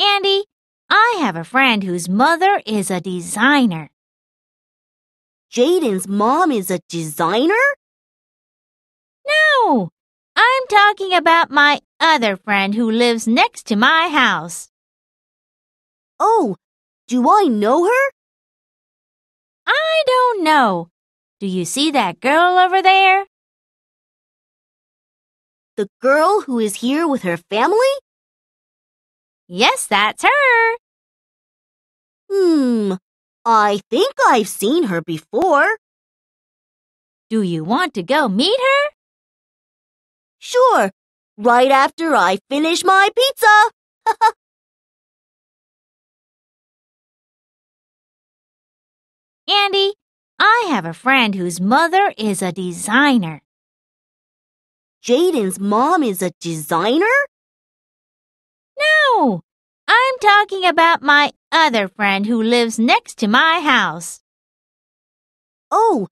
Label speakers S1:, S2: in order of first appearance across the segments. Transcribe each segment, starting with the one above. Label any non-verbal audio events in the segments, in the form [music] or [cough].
S1: Andy, I have a friend whose mother is a designer. Jaden's mom is a designer? No, I'm talking about my other friend who lives next to my house. Oh, do I know her? I don't know. Do you see that girl over there? The girl who is here with her family? Yes, that's her. Hmm, I think I've seen her before. Do you want to go meet her? Sure, right after I finish my pizza. [laughs] Andy, I have a friend whose mother is a designer. Jaden's mom is a designer? Oh, I'm talking about my other friend who lives next to my house. Oh,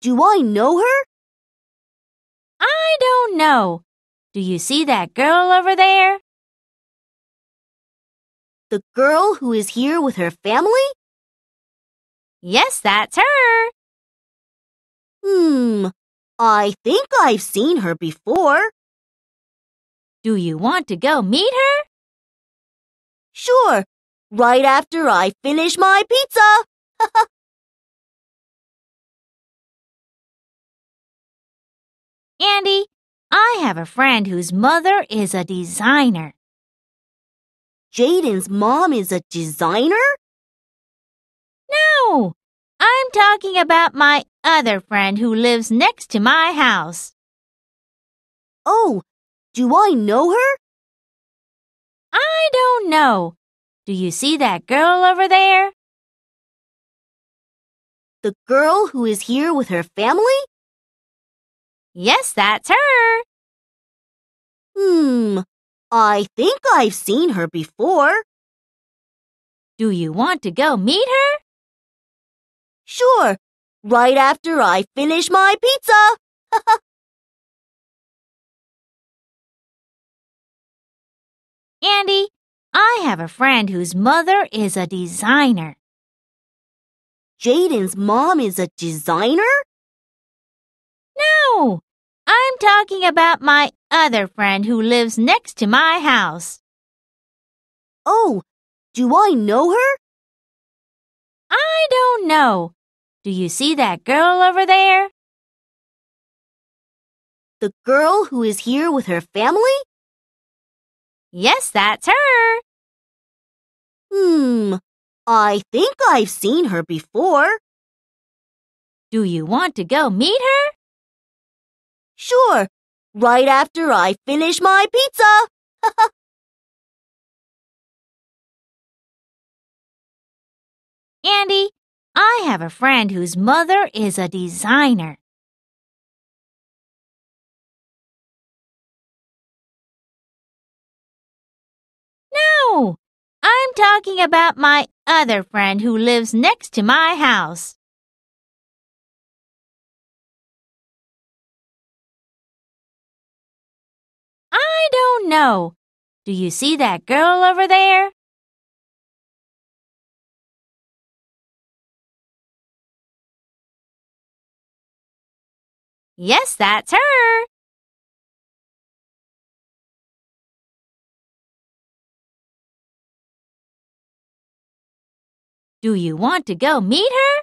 S1: do I know her? I don't know. Do you see that girl over there? The girl who is here with her family? Yes, that's her. Hmm, I think I've seen her before. Do you want to go meet her? Sure, right after I finish my pizza. [laughs] Andy, I have a friend whose mother is a designer. Jaden's mom is a designer? No, I'm talking about my other friend who lives next to my house. Oh, do I know her? no. Do you see that girl over there? The girl who is here with her family? Yes, that's her. Hmm, I think I've seen her before. Do you want to go meet her? Sure, right after I finish my pizza. I have a friend whose mother is a designer. Jaden's mom is a designer? No, I'm talking about my other friend who lives next to my house. Oh, do I know her? I don't know. Do you see that girl over there? The girl who is here with her family? Yes, that's her. Hmm, I think I've seen her before. Do you want to go meet her? Sure, right after I finish my pizza. [laughs] Andy, I have a friend whose mother is a designer. talking about my other friend who lives next to my house. I don't know. Do you see that girl over there? Yes, that's her. Do you want to go meet her?